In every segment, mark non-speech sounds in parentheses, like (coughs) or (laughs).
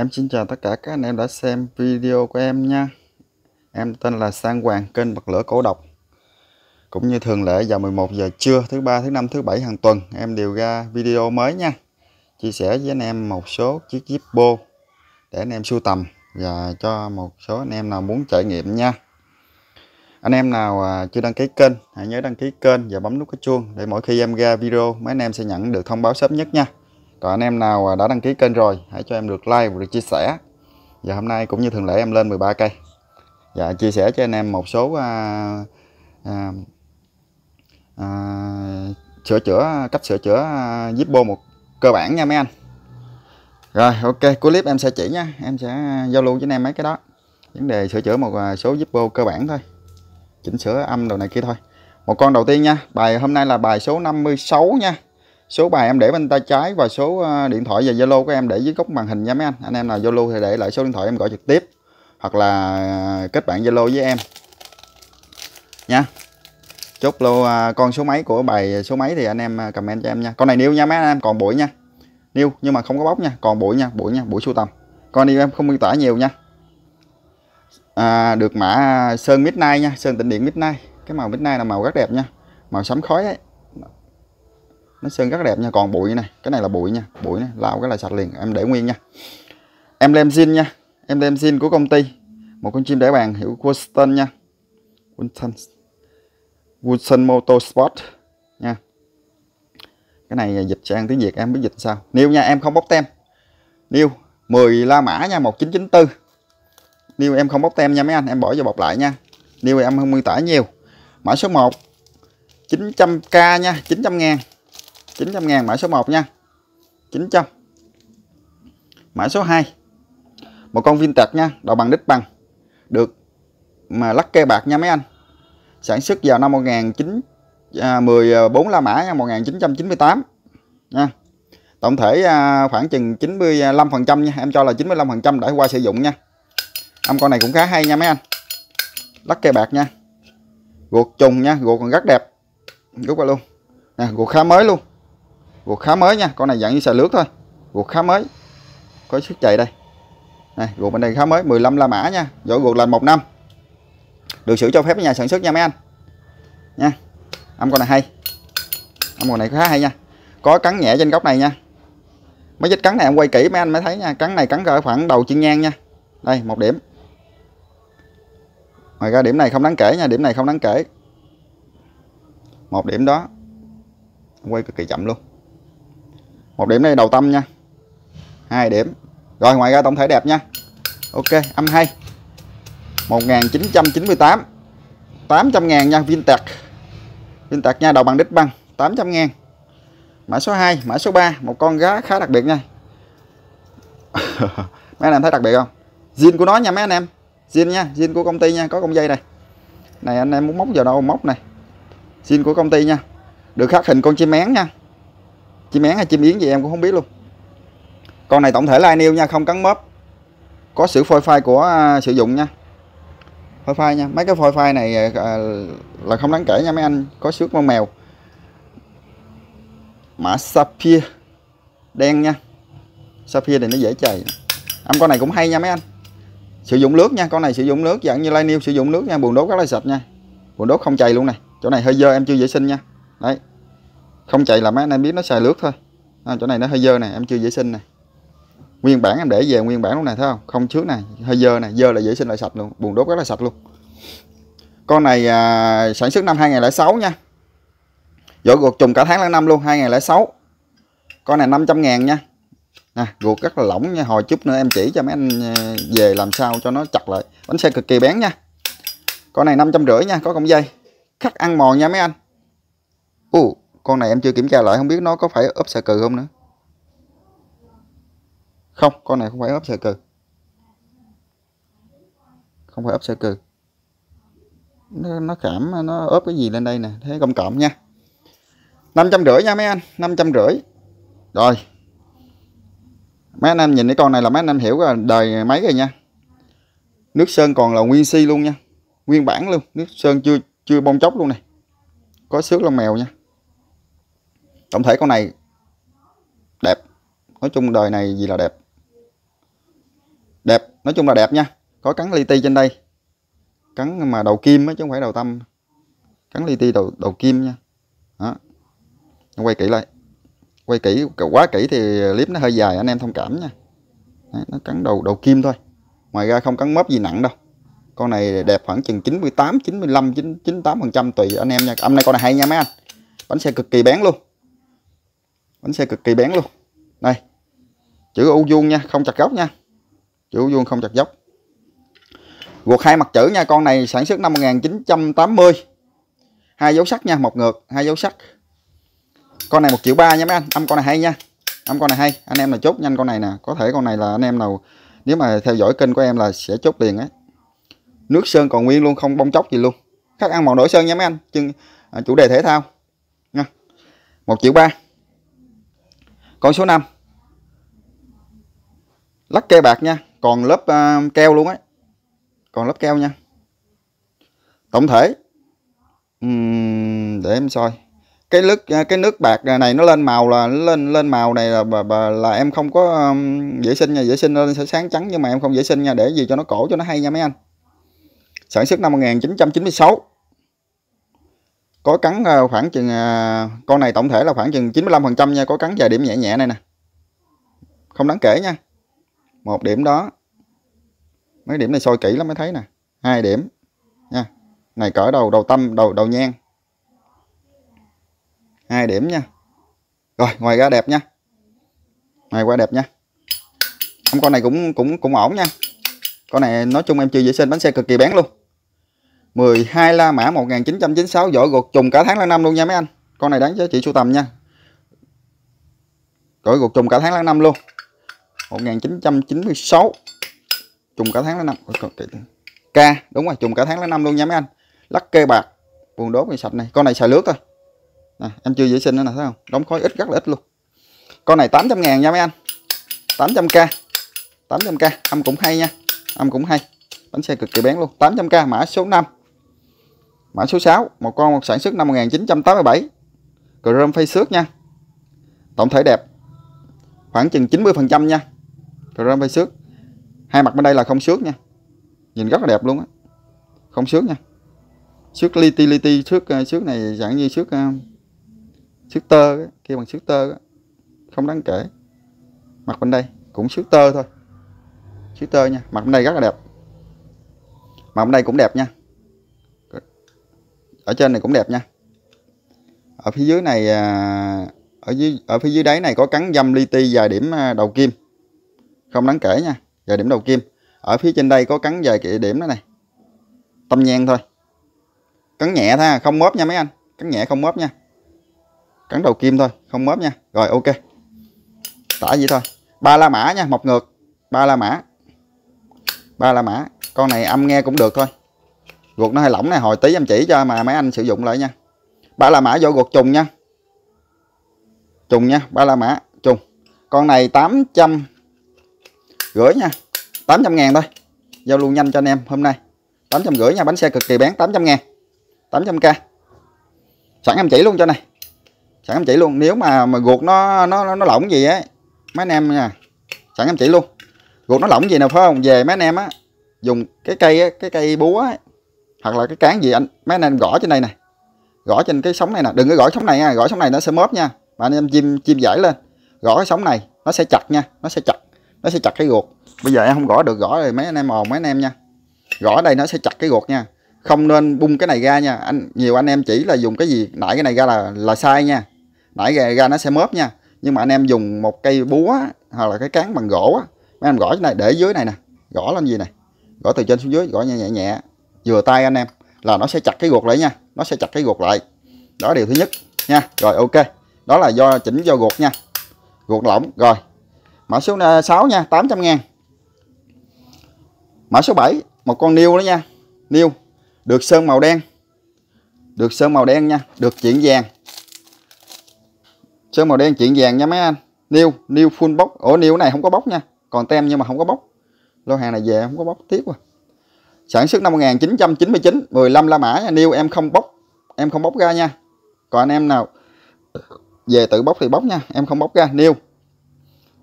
Em xin chào tất cả các anh em đã xem video của em nha Em tên là Sang Hoàng, kênh Bật Lửa Cổ Độc Cũng như thường lệ vào 11 giờ trưa, thứ ba, thứ năm, thứ bảy hàng tuần Em đều ra video mới nha Chia sẻ với anh em một số chiếc jeep Zippo Để anh em sưu tầm Và cho một số anh em nào muốn trải nghiệm nha anh em nào à, chưa đăng ký kênh hãy nhớ đăng ký kênh và bấm nút cái chuông để mỗi khi em ra video mấy anh em sẽ nhận được thông báo sớm nhất nha còn anh em nào đã đăng ký kênh rồi hãy cho em được like và được chia sẻ và hôm nay cũng như thường lệ em lên 13 cây và dạ, chia sẻ cho anh em một số à, à, à, sửa chữa cách sửa chữa à, một cơ bản nha mấy anh rồi ok cuối clip em sẽ chỉ nha em sẽ giao lưu với anh em mấy cái đó vấn đề sửa chữa một à, số Zippo cơ bản thôi chỉnh sửa âm đồ này kia thôi một con đầu tiên nha bài hôm nay là bài số 56 nha số bài em để bên tay trái và số ờ, điện thoại và zalo của em để dưới góc màn hình nha mấy anh anh em nào zalo thì để lại số điện thoại em gọi trực tiếp hoặc là ờ, kết bạn zalo với em nha chốt lô ờ, con số máy của bài số máy thì anh em comment cho em nha con này niêu nha mấy anh em còn bụi nha niêu nhưng mà không có bóc nha còn bụi nha bụi nha bụi sưu tầm con niêu em không miêu tả nhiều nha à, được mã sơn midnight nha sơn tĩnh điện midnight cái màu midnight là màu rất đẹp nha màu sấm khói ấy nó sơn rất đẹp nha còn bụi này cái này là bụi nha bụi này lau cái là sạch liền em để nguyên nha em lem xin nha em lem xin của công ty một con chim đẻ bàn hiệu Winston nha Winston Wilson Motorsport nha cái này dịch sang tiếng Việt em mới dịch sao Niêu nha em không bóc tem Niêu 10 la mã nha 1994 Niêu em không bóc tem nha mấy anh em bỏ vào bọc lại nha Niêu em không nguyên tải nhiều mã số 1 900k nha 900 ngàn 900 ngàn mã số 1 nha 900 mã số 2 một con viên tạc nha đầu bằng đích bằng được mà lắc kê bạc nha mấy anh sản xuất vào năm 1914 à, à, La Mã nha 1998 nha tổng thể à, khoảng chừng 95% nha em cho là 95% đã qua sử dụng nha âm con này cũng khá hay nha mấy anh lắc kê bạc nha gột trùng nha gột còn rất đẹp rút vào luôn nè gột khá mới luôn Ruột khá mới nha, con này dạng như xà lướt thôi. Ruột khá mới. Có sức chạy đây. Này, ruột bên đây khá mới, 15 la mã nha. vỏ ruột là một năm. Được sử cho phép với nhà sản xuất nha mấy anh. Nha. Âm con này hay. Âm con này khá hay nha. Có cắn nhẹ trên góc này nha. Mấy vết cắn này em quay kỹ mấy anh mới thấy nha, cắn này cắn ở khoảng đầu chân ngang nha. Đây, một điểm. Ngoài ra điểm này không đáng kể nha, điểm này không đáng kể. Một điểm đó. Quay cực kỳ chậm luôn một điểm đây đầu tâm nha hai điểm rồi ngoài ra tổng thể đẹp nha ok âm 2 1998 800 ngàn nha Vintec Vintec nha đầu bằng đít băng 800 ngàn mã số 2 mã số 3 một con gá khá đặc biệt nha (laughs) mấy anh em thấy đặc biệt không zin của nó nha mấy anh em zin nha zin của công ty nha có công dây này này anh em muốn móc vào đâu móc này zin của công ty nha được khắc hình con chim én nha chim én hay chim yến gì em cũng không biết luôn con này tổng thể là nêu nha không cắn mớp có sự phôi phai của uh, sử dụng nha phôi phai nha mấy cái phôi phai này uh, là không đáng kể nha mấy anh có xước con mèo mã sapphire đen nha sapphire thì nó dễ chày âm con này cũng hay nha mấy anh sử dụng nước nha con này sử dụng nước dạng như lai niêu sử dụng nước nha buồn đốt rất là sạch nha buồn đốt không chày luôn này chỗ này hơi dơ em chưa vệ sinh nha đấy không chạy là mấy anh em biết nó xài lướt thôi à, chỗ này nó hơi dơ này em chưa vệ sinh này nguyên bản em để về nguyên bản lúc này thấy không không trước này hơi dơ này dơ là vệ sinh lại sạch luôn buồn đốt rất là sạch luôn con này à, sản xuất năm 2006 nha vỏ gột trùng cả tháng lẫn năm luôn 2006 con này 500 ngàn nha nè gột rất là lỏng nha hồi chút nữa em chỉ cho mấy anh à, về làm sao cho nó chặt lại bánh xe cực kỳ bén nha con này năm trăm rưỡi nha có cọng dây khắc ăn mòn nha mấy anh u uh con này em chưa kiểm tra lại không biết nó có phải ốp xà cừ không nữa không con này không phải ốp xà cừ không phải ốp xà cừ nó, nó cảm nó ốp cái gì lên đây nè thế công cộng nha năm trăm rưỡi nha mấy anh năm trăm rưỡi rồi mấy anh em nhìn cái con này là mấy anh em hiểu là đời mấy rồi nha nước sơn còn là nguyên si luôn nha nguyên bản luôn nước sơn chưa chưa bong chóc luôn này có xước lông mèo nha tổng thể con này đẹp nói chung đời này gì là đẹp đẹp nói chung là đẹp nha có cắn li ti trên đây cắn mà đầu kim chứ không phải đầu tâm cắn li ti đầu đầu kim nha đó quay kỹ lại quay kỹ quá kỹ thì clip nó hơi dài anh em thông cảm nha Đấy, nó cắn đầu đầu kim thôi ngoài ra không cắn mớp gì nặng đâu con này đẹp khoảng chừng 98 95 98 phần trăm tùy anh em nha hôm nay con này hay nha mấy anh bánh xe cực kỳ bén luôn bánh xe cực kỳ bén luôn đây chữ u vuông nha không chặt góc nha chữ u vuông không chặt dốc gột hai mặt chữ nha con này sản xuất năm 1980 hai dấu sắt nha một ngược hai dấu sắt con này một triệu ba nha mấy anh âm con này hay nha âm con này hay anh em là chốt nhanh con này nè có thể con này là anh em nào nếu mà theo dõi kênh của em là sẽ chốt liền ấy. nước sơn còn nguyên luôn không bong chóc gì luôn khắc ăn màu đổi sơn nha mấy anh chưng à, chủ đề thể thao nha một triệu ba con số 5 lắc keo bạc nha còn lớp uh, keo luôn ấy còn lớp keo nha tổng thể uhm, để em soi cái nước à, cái nước bạc này nó lên màu là lên lên màu này là bà, bà, là em không có um, vệ sinh nha vệ sinh lên sẽ sáng trắng nhưng mà em không vệ sinh nha để gì cho nó cổ cho nó hay nha mấy anh sản xuất năm 1996 có cắn ờ, khoảng chừng ờ, con này tổng thể là khoảng chừng 95% nha có cắn vài điểm nhẹ nhẹ này nè không đáng kể nha một điểm đó mấy điểm này soi kỹ lắm mới thấy nè hai điểm nha này cỡ đầu đầu tâm đầu đầu nhang hai điểm nha rồi ngoài ra đẹp nha ngoài qua đẹp nha con này cũng cũng cũng ổn nha con này nói chung em chưa vệ sinh bánh xe cực kỳ bén luôn 12 la mã 1996 giỏi gột trùng cả tháng lẫn năm luôn nha mấy anh con này đáng giá trị sưu tầm nha gỏi gột trùng cả tháng lẫn năm luôn 1996 trùng cả tháng lẫn năm K đúng rồi trùng cả tháng lẫn năm luôn nha mấy anh lắc kê bạc buồn đốt này sạch này con này xài lướt thôi nè, em chưa vệ sinh nữa nè thấy không đóng khói ít rất là ít luôn con này 800 ngàn nha mấy anh 800k 800k âm cũng hay nha âm cũng hay bánh xe cực kỳ bén luôn 800k mã số 5 Mã số 6, một con sản xuất năm 1987. Chrome phay xước nha. Tổng thể đẹp. Khoảng chừng 90% nha. Chrome phay xước. Hai mặt bên đây là không xước nha. Nhìn rất là đẹp luôn á. Không xước nha. Xước li ti li ti xước ờ, xước này dạng như xước ờ, xước tơ ấy, kia bằng xước tơ Không đáng kể. Mặt bên đây cũng xước tơ thôi. Xước tơ nha, mặt bên đây rất là đẹp. Mặt bên đây cũng đẹp nha ở trên này cũng đẹp nha ở phía dưới này à, ở dưới ở phía dưới đáy này có cắn dâm li ti dài điểm à, đầu kim không đáng kể nha dài điểm đầu kim ở phía trên đây có cắn dài kỵ điểm đó này tâm nhang thôi cắn nhẹ thôi à, không móp nha mấy anh cắn nhẹ không móp nha cắn đầu kim thôi không móp nha rồi ok tả vậy thôi ba la mã nha một ngược ba la mã ba la mã con này âm nghe cũng được thôi Ruột nó hơi lỏng này hồi tí em chỉ cho mà mấy anh sử dụng lại nha. Ba la mã vô ruột trùng nha. Trùng nha, ba la mã trùng. Con này tám trăm gửi nha. 800 ngàn thôi. Giao luôn nhanh cho anh em hôm nay. 800 gửi nha, bánh xe cực kỳ bán 800 ngàn. 800k. Sẵn em chỉ luôn cho này. Sẵn em chỉ luôn, nếu mà mà ruột nó nó nó lỏng gì ấy, mấy anh em nha. Sẵn em chỉ luôn. Ruột nó lỏng gì nào phải không? Về mấy anh em á, dùng cái cây á, cái cây búa á, hoặc là cái cán gì anh mấy anh em gõ trên đây nè gõ trên cái sóng này nè đừng có gõ sóng này nha gõ sóng này nó sẽ móp nha mà anh em chim chim giải lên gõ cái sóng này nó sẽ chặt nha nó sẽ chặt nó sẽ chặt cái ruột bây giờ em không gõ được gõ rồi mấy anh em ồn mấy anh em nha gõ đây nó sẽ chặt cái ruột nha không nên bung cái này ra nha anh nhiều anh em chỉ là dùng cái gì nãy cái này ra là là sai nha nãy ra, nó sẽ mớp nha nhưng mà anh em dùng một cây búa hoặc là cái cán bằng gỗ á mấy anh em gõ cái này để dưới này nè gõ lên gì này gõ từ trên xuống dưới gõ nhẹ nhẹ nhẹ vừa tay anh em là nó sẽ chặt cái gột lại nha nó sẽ chặt cái gột lại đó điều thứ nhất nha rồi ok đó là do chỉnh do gột nha gột lỏng rồi mã số 6 à, nha 800 ngàn mã số 7 một con niêu đó nha niêu được sơn màu đen được sơn màu đen nha được chuyển vàng sơn màu đen chuyển vàng nha mấy anh niêu niêu full bóc ổ niêu này không có bóc nha còn tem nhưng mà không có bóc lô hàng này về không có bóc tiếp rồi sản xuất năm 1999 15 la mã niêu em không bóc em không bóc ra nha còn anh em nào về tự bóc thì bóc nha em không bóc ra niêu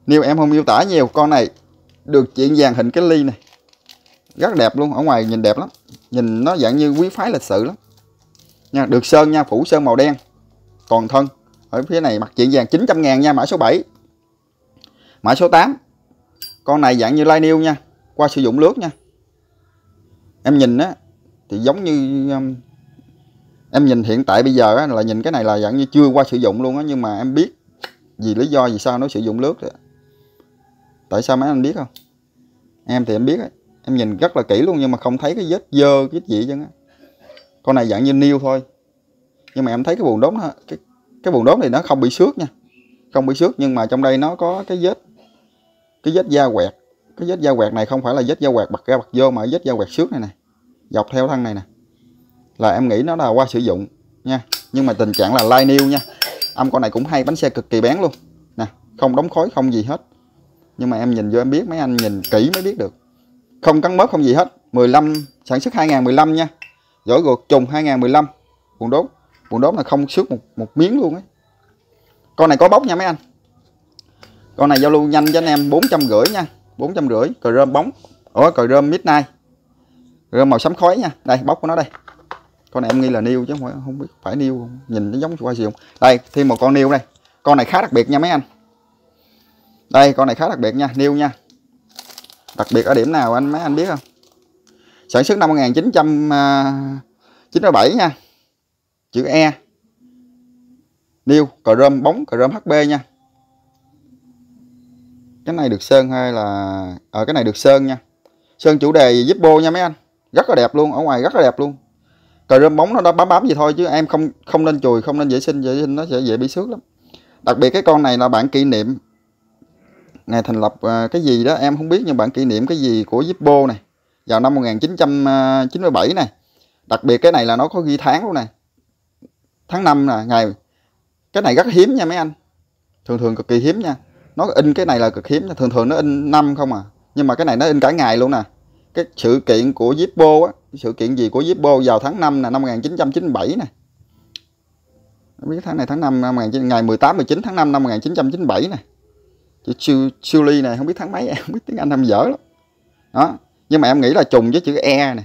niêu em không miêu tả nhiều con này được chuyện vàng hình cái ly này rất đẹp luôn ở ngoài nhìn đẹp lắm nhìn nó dạng như quý phái lịch sự lắm nha được sơn nha phủ sơn màu đen toàn thân ở phía này mặt chuyện vàng 900 ngàn nha mã số 7 mã số 8 con này dạng như lai niêu nha qua sử dụng lướt nha em nhìn á thì giống như um, em nhìn hiện tại bây giờ á, là nhìn cái này là dạng như chưa qua sử dụng luôn á nhưng mà em biết vì lý do vì sao nó sử dụng nước tại sao mấy anh biết không em thì em biết á em nhìn rất là kỹ luôn nhưng mà không thấy cái vết dơ cái gì chứ con này dạng như niêu thôi nhưng mà em thấy cái buồn đốm nó cái cái buồn đốm này nó không bị xước nha không bị xước nhưng mà trong đây nó có cái vết cái vết da quẹt cái vết da quẹt này không phải là vết da quẹt bật ra bật vô mà vết da quẹt xước này này dọc theo thân này nè là em nghĩ nó là qua sử dụng nha nhưng mà tình trạng là lai new nha âm con này cũng hay bánh xe cực kỳ bén luôn nè không đóng khói không gì hết nhưng mà em nhìn vô em biết mấy anh nhìn kỹ mới biết được không cắn mớp không gì hết 15 sản xuất 2015 nha giỏi gột trùng 2015 buồn đốt buồn đốt là không xước một, một miếng luôn ấy con này có bóc nha mấy anh con này giao lưu nhanh cho anh em bốn trăm rưỡi nha bốn trăm rưỡi cờ rơm bóng ở cờ rơm midnight gom màu sắm khói nha đây bóc của nó đây con này em nghi là niêu chứ không phải, không biết phải niêu không nhìn nó giống hoa gì không đây thêm một con niêu đây con này khá đặc biệt nha mấy anh đây con này khá đặc biệt nha niêu nha đặc biệt ở điểm nào anh mấy anh biết không sản xuất năm 1997 à, nha chữ E niêu cờ rơm bóng cờ rơm HB nha cái này được sơn hay là ở à, cái này được sơn nha sơn chủ đề Zippo nha mấy anh rất là đẹp luôn ở ngoài rất là đẹp luôn cờ rơm bóng nó đã bám bám gì thôi chứ em không không nên chùi không nên vệ sinh vệ sinh nó sẽ dễ bị xước lắm đặc biệt cái con này là bạn kỷ niệm ngày thành lập à, cái gì đó em không biết nhưng bạn kỷ niệm cái gì của Zippo này vào năm 1997 này đặc biệt cái này là nó có ghi tháng luôn này tháng 5 là ngày cái này rất hiếm nha mấy anh thường thường cực kỳ hiếm nha nó in cái này là cực hiếm thường thường nó in năm không à nhưng mà cái này nó in cả ngày luôn nè à cái sự kiện của Zippo á sự kiện gì của Zippo vào tháng 5 là năm 1997 nè không biết tháng này tháng 5 năm ngày 18 19 tháng 5 năm 1997 nè chữ ly này không biết tháng mấy em không biết tiếng Anh không dở lắm đó nhưng mà em nghĩ là trùng với chữ E nè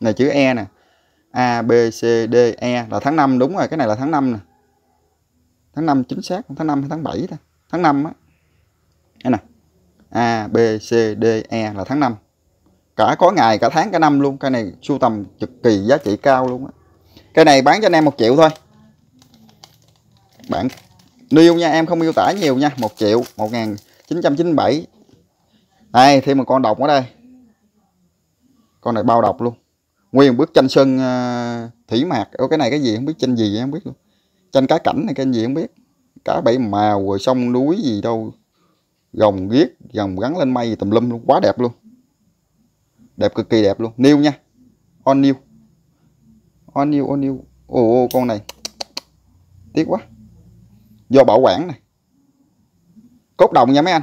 này chữ E nè A B C D E là tháng 5 đúng rồi cái này là tháng 5 nè tháng 5 chính xác tháng 5 hay tháng 7 ta tháng 5 á nè A B C D E là tháng 5 cả có ngày cả tháng cả năm luôn cái này sưu tầm cực kỳ giá trị cao luôn á cái này bán cho anh em một triệu thôi bạn nêu nha em không miêu tả nhiều nha một triệu một ngàn chín trăm chín mươi bảy này thêm một con độc ở đây con này bao độc luôn nguyên một bức tranh sơn ờ, thủy mạc ở cái này cái gì không biết tranh gì em biết luôn tranh cá cảnh này cái gì không biết cá bảy màu rồi sông núi gì đâu gồng ghiết gồng gắn lên mây tùm lum luôn quá đẹp luôn đẹp cực kỳ đẹp luôn new nha on new on new on new ồ con này tiếc quá do bảo quản này cốt đồng nha mấy anh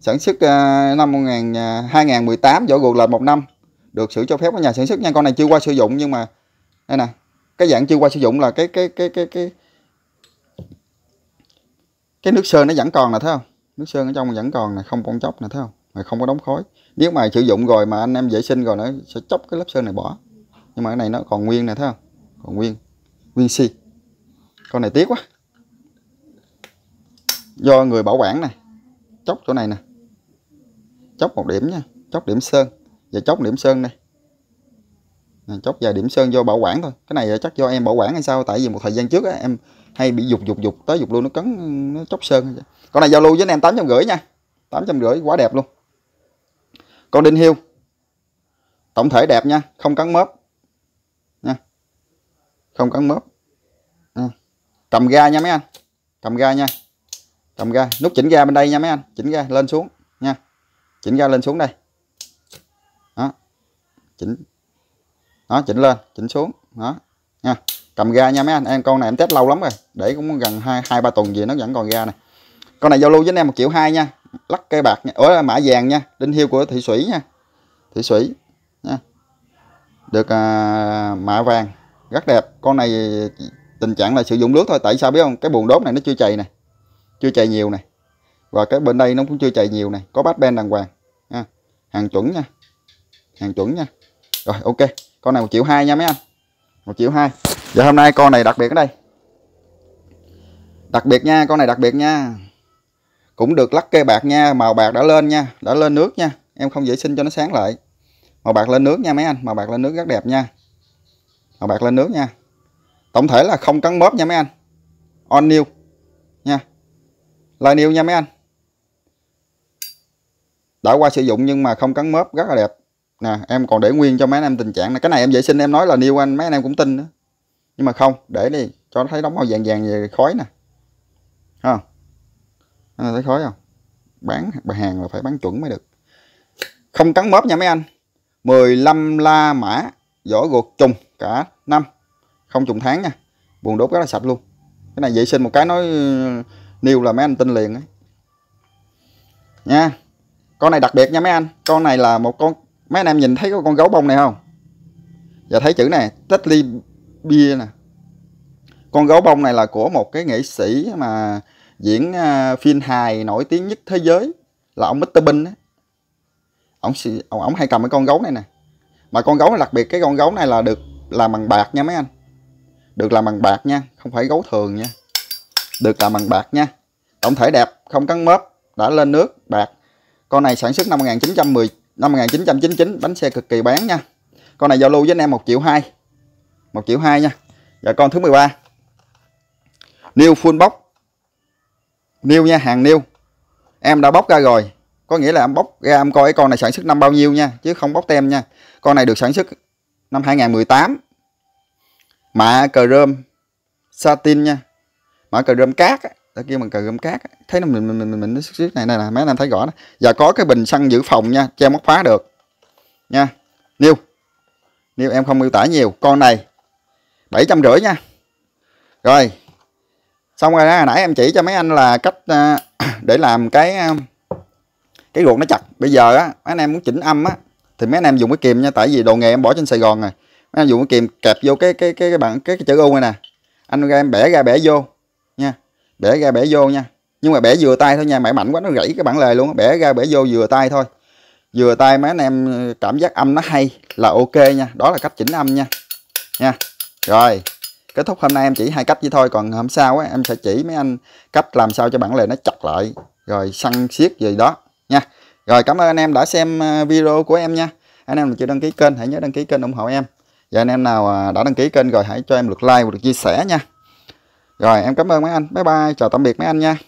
sản xuất à, năm 2018 à, vỏ gồm là một năm được sự cho phép của nhà sản xuất nha con này chưa qua sử dụng nhưng mà đây nè cái dạng chưa qua sử dụng là cái cái cái cái cái cái nước sơn nó vẫn còn là thấy không nước sơn ở trong vẫn còn là không bong chóc nè thấy không mà không có đóng khói nếu mà sử dụng rồi mà anh em vệ sinh rồi nó sẽ chóc cái lớp sơn này bỏ nhưng mà cái này nó còn nguyên nè thấy không còn nguyên nguyên si con này tiếc quá do người bảo quản này chóc chỗ này nè chóc một điểm nha chóc điểm sơn và chóc điểm sơn đây chóc vài điểm sơn vô bảo quản thôi cái này chắc do em bảo quản hay sao tại vì một thời gian trước á, em hay bị dục dục dục tới dục luôn nó cấn nó chóc sơn con này giao lưu với anh em tám trăm rưỡi nha tám trăm rưỡi quá đẹp luôn con đinh hiu tổng thể đẹp nha không cắn mớp nha không cắn mớp nha. cầm ga nha mấy anh cầm ga nha cầm ga nút chỉnh ga bên đây nha mấy anh chỉnh ga lên xuống nha chỉnh ga lên xuống đây đó chỉnh đó chỉnh lên chỉnh xuống đó nha cầm ga nha mấy anh em con này em test lâu lắm rồi để cũng gần hai hai ba tuần gì nó vẫn còn ga này con này giao lưu với anh em một triệu hai nha lắc cây bạc nha ủa mã vàng nha đinh hiêu của thị sủy nha thị sủy nha được à, mạ vàng rất đẹp con này tình trạng là sử dụng nước thôi tại sao biết không cái buồn đốt này nó chưa chày này chưa chày nhiều này và cái bên đây nó cũng chưa chày nhiều này có bát ben đàng hoàng nha. hàng chuẩn nha hàng chuẩn nha rồi ok con này một triệu hai nha mấy anh một triệu hai giờ hôm nay con này đặc biệt ở đây đặc biệt nha con này đặc biệt nha cũng được lắc cây bạc nha màu bạc đã lên nha đã lên nước nha em không vệ sinh cho nó sáng lại màu bạc lên nước nha mấy anh màu bạc lên nước rất đẹp nha màu bạc lên nước nha tổng thể là không cắn bóp nha mấy anh on new nha line new nha mấy anh đã qua sử dụng nhưng mà không cắn mớp rất là đẹp nè em còn để nguyên cho mấy anh em tình trạng này cái này em vệ sinh em nói là new anh mấy anh em cũng tin nữa nhưng mà không để đi cho nó thấy đóng màu vàng vàng về khói nè anh ờ, thấy khói không bán hàng là phải bán chuẩn mới được không cắn mớp nha mấy anh 15 la mã vỏ gột trùng cả năm không trùng tháng nha buồn đốt rất là sạch luôn cái này vệ sinh một cái nói ừ, niêu là mấy anh tin liền ấy. nha con này đặc biệt nha mấy anh con này là một con mấy anh em nhìn thấy có con gấu bông này không và dạ thấy chữ này Tết ly bia nè con gấu bông này là của một cái nghệ sĩ mà diễn à, phim hài nổi tiếng nhất thế giới là ông Mr. Bean á ông ông, ông hay cầm cái con gấu này nè mà con gấu này đặc biệt cái con gấu này là được làm bằng bạc nha mấy anh được làm bằng bạc nha không phải gấu thường nha được làm bằng bạc nha tổng thể đẹp không cắn mớp đã lên nước bạc con này sản xuất năm 1910 năm 1999 bánh xe cực kỳ bán nha con này giao lưu với anh em 1 triệu 2 1 triệu 2 nha và dạ, con thứ 13 New Full Box nêu nha hàng nêu em đã bóc ra rồi có nghĩa là em bóc ra em coi cái con này sản xuất năm bao nhiêu nha chứ không bóc tem nha con này được sản xuất năm 2018 mạ cờ rơm satin nha mã cờ rơm cát ta kêu bằng cờ rơm cát thấy nó mình mình mình mình mình nó xíu này này là mấy anh em thấy rõ đó và có cái bình xăng giữ phòng nha che móc khóa được nha nêu nêu em không miêu tả nhiều con này bảy trăm rưỡi nha rồi xong rồi đó hồi nãy em chỉ cho mấy anh là cách à, (coughs) để làm cái à, cái ruột nó chặt bây giờ á mấy anh em muốn chỉnh âm á thì mấy anh em dùng cái kìm nha tại vì đồ nghề em bỏ trên Sài Gòn rồi mấy anh dùng cái kìm kẹp vô cái cái cái cái bạn cái, cái chữ U này nè anh em bẻ ra bẻ vô nha bẻ ra bẻ vô nha nhưng mà bẻ vừa tay thôi nha mày mạnh quá nó gãy cái bản lề luôn bẻ ra bẻ vô vừa tay thôi vừa tay mấy anh em ờ, cảm giác âm nó hay là ok nha đó là cách chỉnh âm nha nha rồi kết thúc hôm nay em chỉ hai cách vậy thôi còn hôm sau á, em sẽ chỉ mấy anh cách làm sao cho bản lề nó chặt lại rồi săn siết gì đó nha rồi cảm ơn anh em đã xem ờ, video của em nha anh em chưa đăng ký kênh hãy nhớ đăng ký kênh ủng hộ em và anh em nào à, đã đăng ký kênh rồi hãy cho em lượt like và lượt chia sẻ nha rồi em cảm ơn mấy anh bye bye chào tạm biệt mấy anh nha